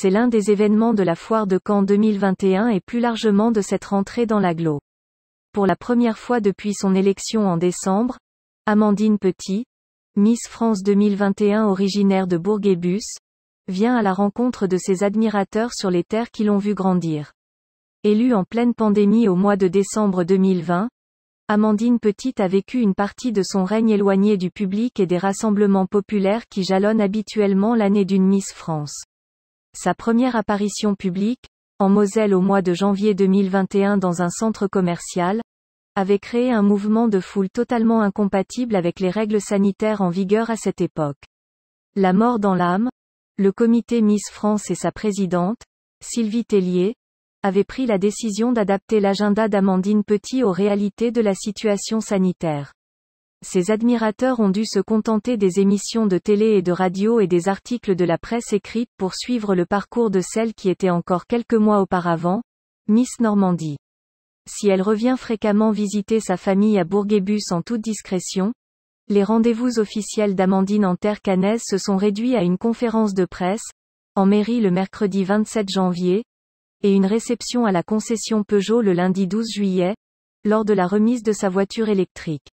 c'est l'un des événements de la foire de Caen 2021 et plus largement de cette rentrée dans l'aglo. Pour la première fois depuis son élection en décembre, Amandine Petit, Miss France 2021 originaire de bourg vient à la rencontre de ses admirateurs sur les terres qui l'ont vu grandir. Élue en pleine pandémie au mois de décembre 2020, Amandine Petit a vécu une partie de son règne éloignée du public et des rassemblements populaires qui jalonnent habituellement l'année d'une Miss France. Sa première apparition publique, en Moselle au mois de janvier 2021 dans un centre commercial, avait créé un mouvement de foule totalement incompatible avec les règles sanitaires en vigueur à cette époque. La mort dans l'âme, le comité Miss France et sa présidente, Sylvie Tellier, avaient pris la décision d'adapter l'agenda d'Amandine Petit aux réalités de la situation sanitaire. Ses admirateurs ont dû se contenter des émissions de télé et de radio et des articles de la presse écrite pour suivre le parcours de celle qui était encore quelques mois auparavant, Miss Normandie. Si elle revient fréquemment visiter sa famille à Bourguébus en toute discrétion, les rendez-vous officiels d'Amandine en terre canaise se sont réduits à une conférence de presse, en mairie le mercredi 27 janvier, et une réception à la concession Peugeot le lundi 12 juillet, lors de la remise de sa voiture électrique.